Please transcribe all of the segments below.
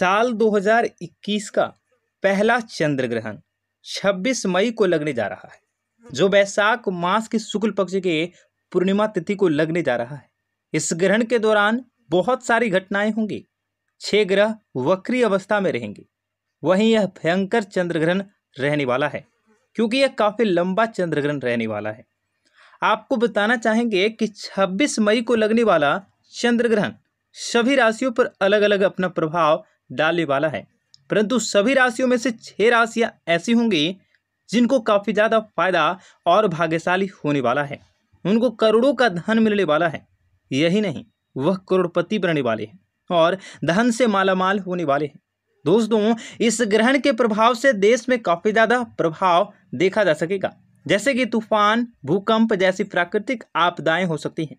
साल 2021 का पहला चंद्र ग्रहण 26 मई को लगने जा रहा है जो वैशाख मास के शुक्ल पक्ष के पूर्णिमा तिथि को लगने जा रहा है इस ग्रहण के दौरान बहुत सारी घटनाएं होंगी छह ग्रह वक्री अवस्था में रहेंगे वहीं यह भयंकर चंद्र ग्रहण रहने वाला है क्योंकि यह काफ़ी लंबा चंद्र ग्रहण रहने वाला है आपको बताना चाहेंगे कि 26 मई को लगने वाला चंद्र ग्रहण सभी राशियों पर अलग अलग अपना प्रभाव डालने वाला है परंतु सभी राशियों में से छह राशियां ऐसी होंगी जिनको काफ़ी ज़्यादा फायदा और भाग्यशाली होने वाला है उनको करोड़ों का धन मिलने वाला है यही नहीं वह करोड़पति बनने वाले हैं और धन से मालामाल होने वाले हैं दोस्तों इस ग्रहण के प्रभाव से देश में काफ़ी ज़्यादा प्रभाव देखा जा सकेगा जैसे कि तूफान भूकंप जैसी प्राकृतिक आपदाएं हो सकती हैं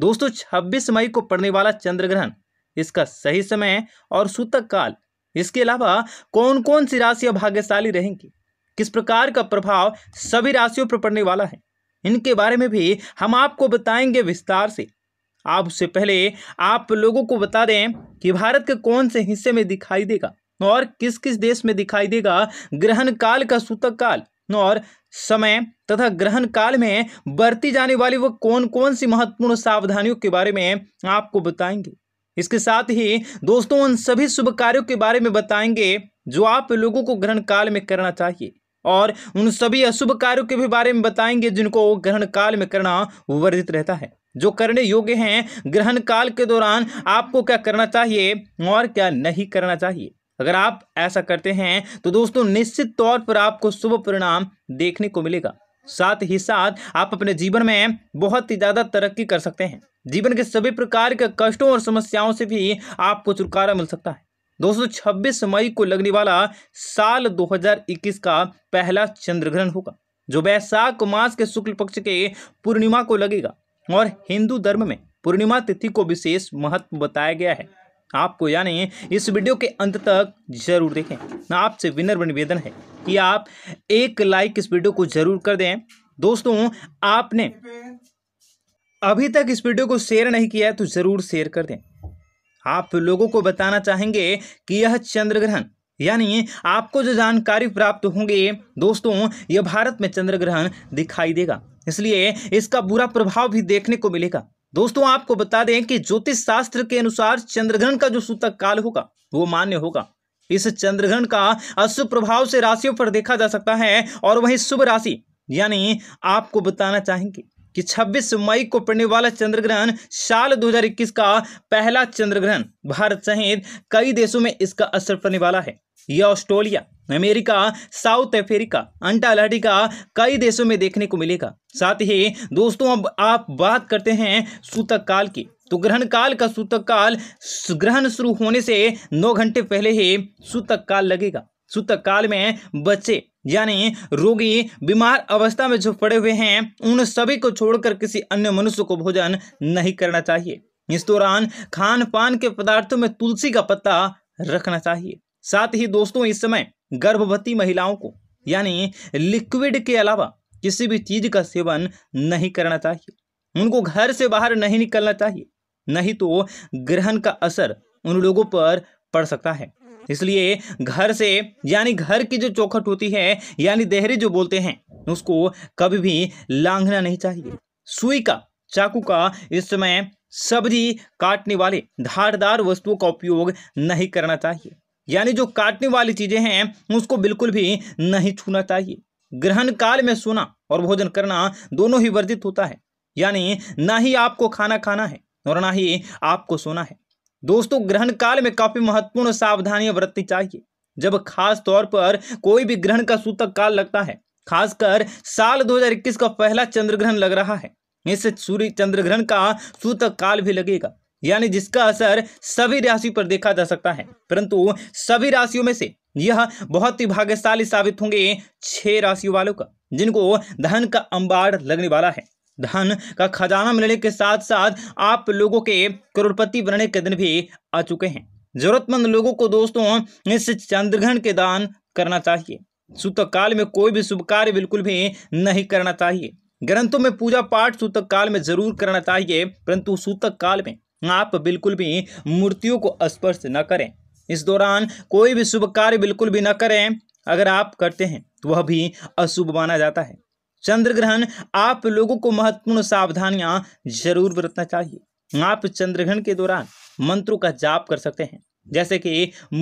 दोस्तों 26 मई को पड़ने वाला चंद्र ग्रहण इसका सही समय और सूतक काल इसके अलावा कौन कौन सी राशियां भाग्यशाली रहेंगी किस प्रकार का प्रभाव सभी राशियों पर पड़ने वाला है इनके बारे में भी हम आपको बताएंगे विस्तार से आप उससे पहले आप लोगों को बता दें कि भारत के कौन से हिस्से में दिखाई देगा और किस किस देश में दिखाई देगा ग्रहण काल का सूतक काल और समय तथा ग्रहण काल में बरती जाने वाली वह कौन कौन सी महत्वपूर्ण सावधानियों के बारे में आपको बताएंगे इसके साथ ही दोस्तों उन सभी शुभ कार्यों के बारे में बताएंगे जो आप लोगों को ग्रहण काल में करना चाहिए और उन सभी अशुभ कार्यों के भी बारे में बताएंगे जिनको ग्रहण काल में करना वर्जित रहता है जो करने योग्य हैं ग्रहण काल के दौरान आपको क्या करना चाहिए और क्या नहीं करना चाहिए अगर आप ऐसा करते हैं तो दोस्तों निश्चित तौर पर आपको शुभ परिणाम देखने को मिलेगा साथ ही साथ आप अपने जीवन में बहुत ही ज़्यादा तरक्की कर सकते हैं जीवन के सभी प्रकार के कष्टों और समस्याओं से भी आपको छुटकारा मिल सकता है दोस्तों 26 मई को लगने वाला साल 2021 का पहला चंद्र ग्रहण होगा जो वैशाख मास के शुक्ल पक्ष के पूर्णिमा को लगेगा और हिंदू धर्म में पूर्णिमा तिथि को विशेष महत्व बताया गया है आपको यानी इस वीडियो के अंत तक जरूर देखें आपसे विनर निवेदन है कि आप एक लाइक इस वीडियो को जरूर कर दें दोस्तों आपने अभी तक इस वीडियो को शेयर नहीं किया है तो ज़रूर शेयर कर दें आप लोगों को बताना चाहेंगे कि यह चंद्र ग्रहण यानी आपको जो जानकारी प्राप्त होंगे दोस्तों यह भारत में चंद्र ग्रहण दिखाई देगा इसलिए इसका बुरा प्रभाव भी देखने को मिलेगा दोस्तों आपको बता दें कि ज्योतिष शास्त्र के अनुसार चंद्रग्रहण का जो सूतक काल होगा वो मान्य होगा इस चंद्रग्रहण का अशुभ प्रभाव से राशियों पर देखा जा सकता है और वही शुभ राशि यानी आपको बताना चाहेंगे कि 26 मई को पड़ने वाला चंद्र ग्रहण साल 2021 का पहला चंद्र ग्रहण भारत सहित कई देशों में इसका असर पड़ने वाला है यह Australia America South Africa Antarctica कई देशों में देखने को मिलेगा साथ ही दोस्तों अब आप बात करते हैं सूतक काल की तो ग्रहण काल का सूतक काल ग्रहण शुरू होने से नौ घंटे पहले ही सूतक काल लगेगा सूतक काल में बच्चे यानी रोगी बीमार अवस्था में जो पड़े हुए हैं उन सभी को छोड़कर किसी अन्य मनुष्य को भोजन नहीं करना चाहिए इस दौरान खान पान के पदार्थों में तुलसी का पत्ता रखना चाहिए साथ ही दोस्तों इस समय गर्भवती महिलाओं को यानी लिक्विड के अलावा किसी भी चीज का सेवन नहीं करना चाहिए उनको घर से बाहर नहीं निकलना चाहिए नहीं तो ग्रहण का असर उन लोगों पर पड़ सकता है इसलिए घर से यानी घर की जो चौखट होती है यानी देहरी जो बोलते हैं उसको कभी भी लांघना नहीं चाहिए सुई का चाकू का इस समय सब्जी काटने वाले धारदार वस्तुओं का उपयोग नहीं करना चाहिए यानी जो काटने वाली चीज़ें हैं उसको बिल्कुल भी नहीं छूना चाहिए ग्रहण काल में सोना और भोजन करना दोनों ही वर्जित होता है यानी ना ही आपको खाना खाना है और ना ही आपको सोना है दोस्तों ग्रहण काल में काफ़ी महत्वपूर्ण सावधानियां बरतनी चाहिए जब खास तौर पर कोई भी ग्रहण का सूतक काल लगता है खासकर साल 2021 का पहला चंद्र ग्रहण लग रहा है इससे सूर्य चंद्र ग्रहण का सूतक काल भी लगेगा यानी जिसका असर सभी राशि पर देखा जा सकता है परंतु सभी राशियों में से यह बहुत ही भाग्यशाली साबित होंगे छह राशियों वालों का जिनको धन का अंबार लगने वाला है धन का खजाना मिलने के साथ साथ आप लोगों के करोड़पति बनने के दिन भी आ चुके हैं जरूरतमंद लोगों को दोस्तों इस चंद्रग्रहण के दान करना चाहिए सूतक काल में कोई भी शुभ कार्य बिल्कुल भी नहीं करना चाहिए ग्रंथों में पूजा पाठ सूतक काल में जरूर करना चाहिए परंतु सूतक काल में आप बिल्कुल भी मूर्तियों को स्पर्श न करें इस दौरान कोई भी शुभ कार्य बिल्कुल भी न करें अगर आप करते हैं तो वह भी अशुभ माना जाता है चंद्र ग्रहण आप लोगों को महत्वपूर्ण सावधानियां जरूर बरतना चाहिए आप चंद्र ग्रहण के दौरान मंत्रों का जाप कर सकते हैं जैसे कि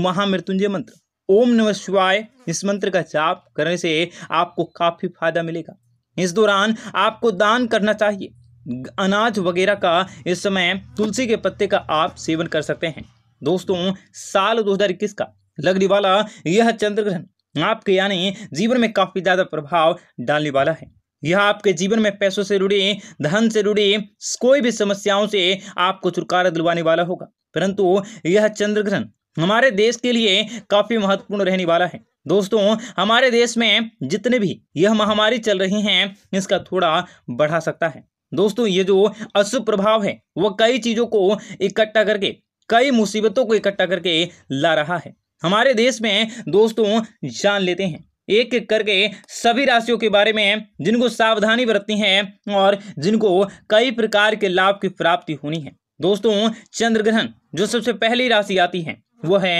महामृत्युंजय मंत्र ओम नम शिवाय इस मंत्र का जाप करने से आपको काफी फायदा मिलेगा इस दौरान आपको दान करना चाहिए अनाज वगैरह का इस समय तुलसी के पत्ते का आप सेवन कर सकते हैं दोस्तों साल 2021 का लगने वाला यह चंद्र ग्रहण आपके यानी जीवन में काफ़ी ज़्यादा प्रभाव डालने वाला है यह आपके जीवन में पैसों से जुड़ी धन से जुड़ी कोई भी समस्याओं से आपको छुटकारा दिलवाने वाला होगा परंतु यह चंद्र ग्रहण हमारे देश के लिए काफ़ी महत्वपूर्ण रहने वाला है दोस्तों हमारे देश में जितने भी यह महामारी चल रही हैं इसका थोड़ा बढ़ा सकता है दोस्तों ये जो अशुभ प्रभाव है वह कई चीज़ों को इकट्ठा करके कई मुसीबतों को इकट्ठा करके ला रहा है हमारे देश में दोस्तों जान लेते हैं एक एक करके सभी राशियों के बारे में जिनको सावधानी बरतनी है और जिनको कई प्रकार के लाभ की प्राप्ति होनी है दोस्तों चंद्र ग्रहण जो सबसे पहली राशि आती है वो है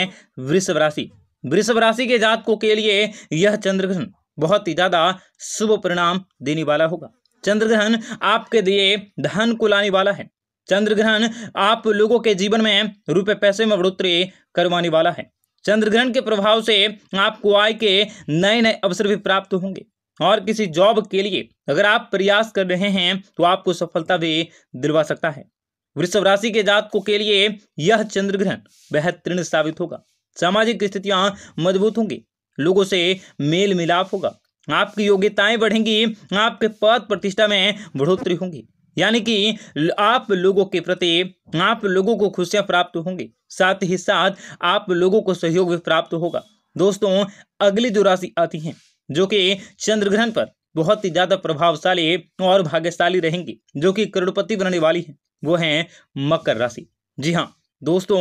वृषभ राशि वृषभ राशि के जातकों के लिए यह चंद्र ग्रहण बहुत ही ज्यादा शुभ परिणाम देने वाला होगा चंद्र ग्रहण आपके लिए धन को लाने वाला है चंद्र ग्रहण आप लोगों के जीवन में रुपए पैसे में बढ़ोतरी करवाने वाला है चंद्रग्रहण के प्रभाव से आपको आय के नए नए अवसर भी प्राप्त होंगे और किसी जॉब के लिए अगर आप प्रयास कर रहे हैं तो आपको सफलता भी दिलवा सकता है वृषभ राशि के जातकों के लिए यह चंद्रग्रहण बेहतरीन साबित होगा सामाजिक स्थितियां मजबूत होंगी लोगों से मेल मिलाप होगा आपकी योग्यताएं बढ़ेंगी आपके पद प्रतिष्ठा में बढ़ोतरी होगी यानी कि आप लोगों के प्रति आप लोगों को खुशियां प्राप्त होंगी साथ ही साथ आप लोगों को सहयोग भी प्राप्त होगा दोस्तों अगली जो राशि आती है जो कि चंद्र ग्रहण पर बहुत ही ज़्यादा प्रभावशाली और भाग्यशाली रहेंगी जो कि करोड़पति बनने वाली है वो है मकर राशि जी हाँ दोस्तों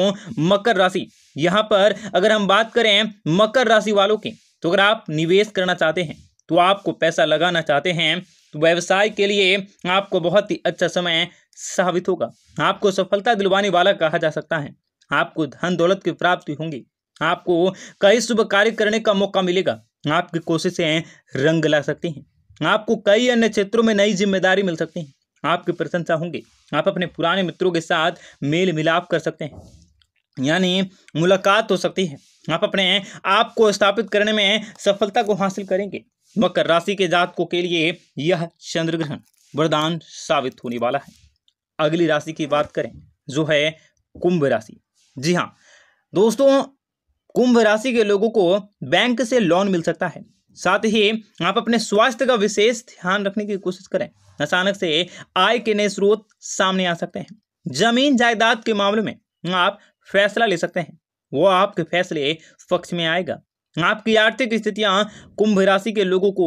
मकर राशि यहाँ पर अगर हम बात करें मकर राशि वालों की तो अगर आप निवेश करना चाहते हैं तो आपको पैसा लगाना चाहते हैं व्यवसाय के लिए आपको बहुत ही अच्छा समय साबित होगा आपको सफलता दिलवाने वाला कहा जा सकता है आपको धन दौलत की प्राप्ति होंगी आपको कई शुभ कार्य करने का मौका मिलेगा आपकी कोशिशें रंग ला सकती हैं आपको कई अन्य क्षेत्रों में नई जिम्मेदारी मिल सकती है आपकी प्रशंसा होंगी आप अपने पुराने मित्रों के साथ मेल मिलाप कर सकते हैं यानी मुलाकात हो सकती है आप अपने आप को स्थापित करने में सफलता को हासिल करेंगे मकर राशि के जातकों के लिए यह चंद्र ग्रहण वरदान साबित होने वाला है अगली राशि की बात करें जो है कुंभ राशि जी हाँ दोस्तों कुंभ राशि के लोगों को बैंक से लोन मिल सकता है साथ ही आप अपने स्वास्थ्य का विशेष ध्यान रखने की कोशिश करें अचानक से आय के नए स्रोत सामने आ सकते हैं जमीन जायदाद के मामले में आप फैसला ले सकते हैं वो आपके फैसले पक्ष में आएगा आपकी आर्थिक स्थितियां कुंभ राशि के लोगों को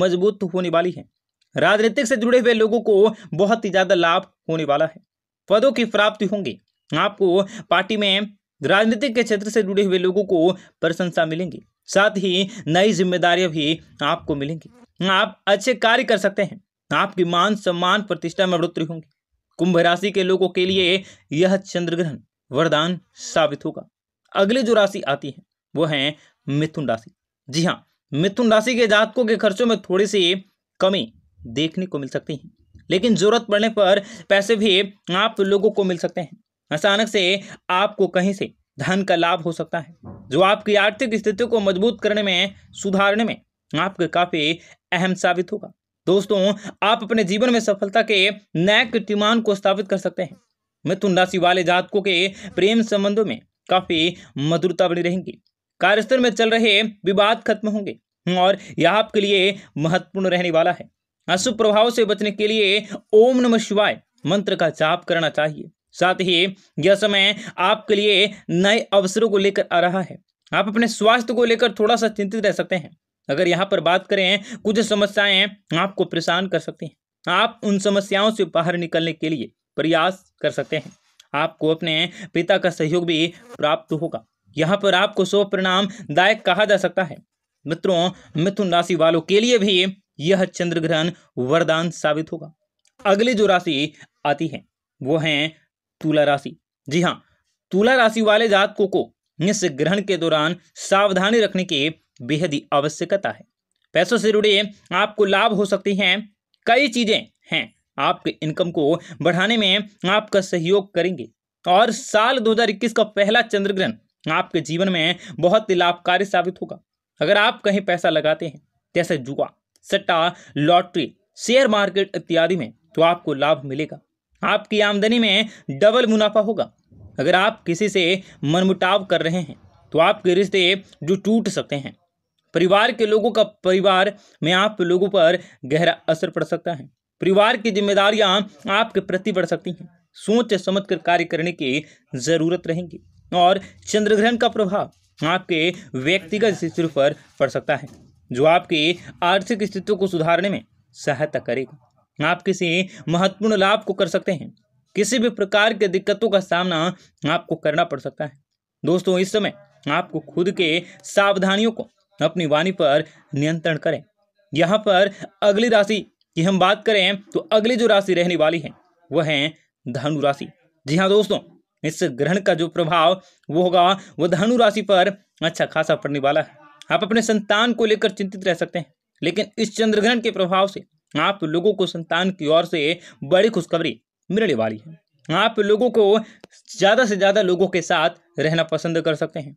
मजबूत होने वाली है राजनीतिक से जुड़े हुए लोगों को बहुत ही ज़्यादा लाभ होने वाला है पदों की प्राप्ति होंगी आपको पार्टी में राजनीतिक के क्षेत्र से जुड़े हुए लोगों को प्रशंसा मिलेंगी साथ ही नई जिम्मेदारियां भी आपको मिलेंगी आप अच्छे कार्य कर सकते हैं आपकी मान सम्मान प्रतिष्ठा में बढ़ोतरी होंगी कुंभ राशि के लोगों के लिए यह चंद्र ग्रहण वरदान साबित होगा अगली जो राशि आती है वो है मिथुन राशि जी हाँ मिथुन राशि के जातकों के खर्चों में थोड़ी सी कमी देखने को मिल सकती है लेकिन जरूरत पड़ने पर पैसे भी आप लोगों को मिल सकते हैं अचानक से आपको कहीं से धन का लाभ हो सकता है जो आपकी आर्थिक स्थिति को मजबूत करने में सुधारने में आपके काफ़ी अहम साबित होगा दोस्तों आप अपने जीवन में सफलता के नए कीर्तिमान को स्थापित कर सकते हैं मिथुन राशि वाले जातकों के प्रेम संबंधों में काफ़ी मधुरता बनी रहेंगी कार्यस्थल में चल रहे विवाद खत्म होंगे और यह आपके लिए महत्वपूर्ण रहने वाला है अशुभ प्रभाव से बचने के लिए ओम नमः शिवाय मंत्र का जाप करना चाहिए साथ ही यह समय आपके लिए नए अवसरों को लेकर आ रहा है आप अपने स्वास्थ्य को लेकर थोड़ा सा चिंतित रह सकते हैं अगर यहाँ पर बात करें कुछ समस्याएं आपको परेशान कर सकती हैं आप उन समस्याओं से बाहर निकलने के लिए प्रयास कर सकते हैं आपको अपने पिता का सहयोग भी प्राप्त होगा यहाँ पर आपको शुभ परिणाम दायक कहा जा सकता है मित्रों मिथुन राशि वालों के लिए भी यह चंद्र ग्रहण वरदान साबित होगा अगली जो राशि आती है वो है तुला राशि जी हाँ तुला राशि वाले जातकों को इस ग्रहण के दौरान सावधानी रखने की बेहद ही आवश्यकता है पैसों से जुड़े आपको लाभ हो सकती हैं कई चीज़ें हैं आपके इनकम को बढ़ाने में आपका सहयोग करेंगे और साल 2021 का पहला चंद्र ग्रहण आपके जीवन में बहुत ही लाभकारी साबित होगा अगर आप कहीं पैसा लगाते हैं जैसे जुआ सट्टा लॉटरी शेयर मार्केट इत्यादि में तो आपको लाभ मिलेगा आपकी आमदनी में डबल मुनाफा होगा अगर आप किसी से मनमुटाव कर रहे हैं तो आपके रिश्ते जो टूट सकते हैं परिवार के लोगों का परिवार में आप लोगों पर गहरा असर पड़ सकता है परिवार की जिम्मेदारियां आपके प्रति बढ़ सकती हैं सोच समझ कर कार्य करने की ज़रूरत रहेगी और चंद्रग्रहण का प्रभाव आपके व्यक्तिगत स्थिति पर पड़ सकता है जो आपकी आर्थिक स्थिति को सुधारने में सहायता करेगा आप किसी महत्वपूर्ण लाभ को कर सकते हैं किसी भी प्रकार के दिक्कतों का सामना आपको करना पड़ सकता है दोस्तों इस समय आपको खुद के सावधानियों को अपनी वाणी पर नियंत्रण करें यहाँ पर अगली राशि की हम बात करें तो अगली जो राशि रहने वाली है वह है धनु राशि जी हाँ दोस्तों इस ग्रहण का जो प्रभाव वो होगा वो धनु राशि पर अच्छा खासा पड़ने वाला है आप अपने संतान को लेकर चिंतित रह सकते हैं लेकिन इस चंद्र ग्रहण के प्रभाव से आप लोगों को संतान की ओर से बड़ी खुशखबरी मिलने वाली है आप लोगों को ज़्यादा से ज़्यादा लोगों के साथ रहना पसंद कर सकते हैं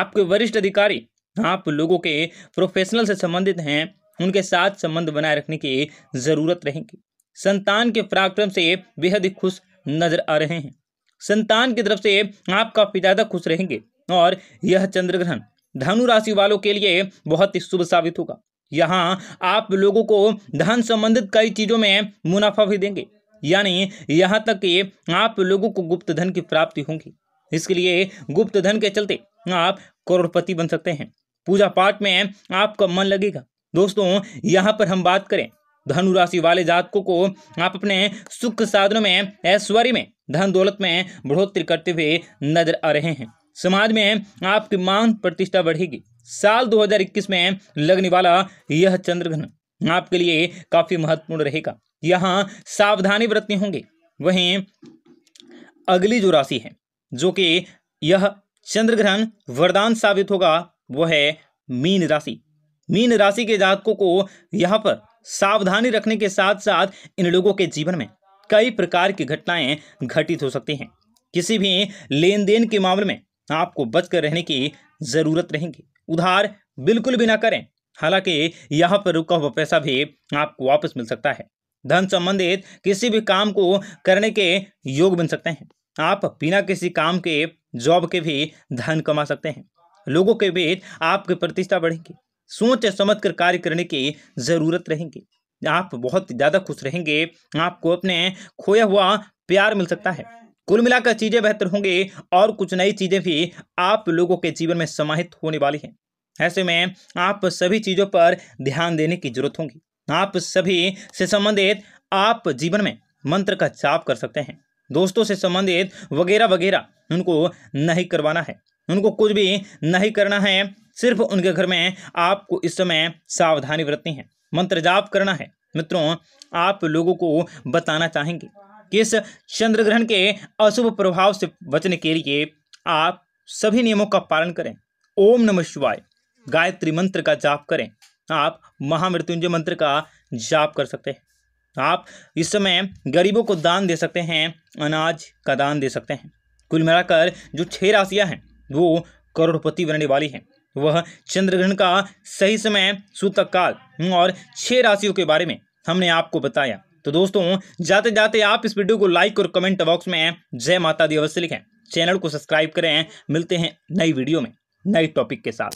आपके वरिष्ठ अधिकारी आप लोगों के प्रोफेशनल से संबंधित हैं उनके साथ संबंध बनाए रखने की ज़रूरत रहेगी संतान के पराक्रम से बेहद ही खुश नजर आ रहे हैं संतान की तरफ से आपका ज्यादा खुश रहेंगे और यह चंद्र ग्रहण धनु राशि वालों के लिए बहुत ही शुभ साबित होगा यहाँ आप लोगों को धन संबंधित कई चीज़ों में मुनाफा भी देंगे यानी यहाँ तक कि आप लोगों को गुप्त धन की प्राप्ति होगी इसके लिए गुप्त धन के चलते आप करोड़पति बन सकते हैं पूजा पाठ में आपका मन लगेगा दोस्तों यहाँ पर हम बात करें धनु राशि वाले जातकों को आप अपने सुख साधनों में ऐश्वर्य में धन दौलत में बढ़ोतरी करते हुए नजर आ रहे हैं समाज में आपकी मान प्रतिष्ठा बढ़ेगी साल 2021 में लगने वाला यह चंद्रग्रहण आपके लिए काफी महत्वपूर्ण रहेगा यहाँ सावधानी बरतनी होंगे वहीं अगली जो राशि है जो कि यह चंद्रग्रहण वरदान साबित होगा वह है मीन राशि मीन राशि के जातकों को यहाँ पर सावधानी रखने के साथ साथ इन लोगों के जीवन में कई प्रकार की घटनाएं घटित हो सकती हैं किसी भी लेन देन के मामले में आपको बचकर रहने की ज़रूरत रहेगी उधार बिल्कुल भी ना करें हालांकि यहाँ पर रुका हुआ पैसा भी आपको वापस मिल सकता है धन संबंधित किसी भी काम को करने के योग बन सकते हैं आप बिना किसी काम के जॉब के भी धन कमा सकते हैं लोगों के बीच आपकी प्रतिष्ठा बढ़ेगी सोच समझ कर कार्य करने की ज़रूरत रहेगी आप बहुत ज़्यादा खुश रहेंगे आपको अपने खोया हुआ प्यार मिल सकता है कुल मिलाकर चीज़ें बेहतर होंगी और कुछ नई चीज़ें भी आप लोगों के जीवन में समाहित होने वाली हैं ऐसे में आप सभी चीज़ों पर ध्यान देने की जरूरत होगी आप सभी से संबंधित आप जीवन में मंत्र का चाप कर सकते हैं दोस्तों से संबंधित वगैरह वगैरह उनको नहीं करवाना है उनको कुछ भी नहीं करना है सिर्फ उनके घर में आपको इस समय सावधानी बरतनी है मंत्र जाप करना है मित्रों आप लोगों को बताना चाहेंगे कि इस चंद्र ग्रहण के अशुभ प्रभाव से बचने के लिए आप सभी नियमों का पालन करें ओम नमः शिवाय गायत्री मंत्र का जाप करें आप महामृत्युंजय मंत्र का जाप कर सकते हैं आप इस समय गरीबों को दान दे सकते हैं अनाज का दान दे सकते हैं कुल मिलाकर जो छह राशियां हैं वो करोड़पति बनने वाली हैं वह चंद्रग्रहण का सही समय सूतक काल हम्म, और छह राशियों के बारे में हमने आपको बताया तो दोस्तों जाते जाते आप इस वीडियो को लाइक और कमेंट बॉक्स में जय माता दी अवश्य लिखें चैनल को सब्सक्राइब करें मिलते हैं नई वीडियो में नए टॉपिक के साथ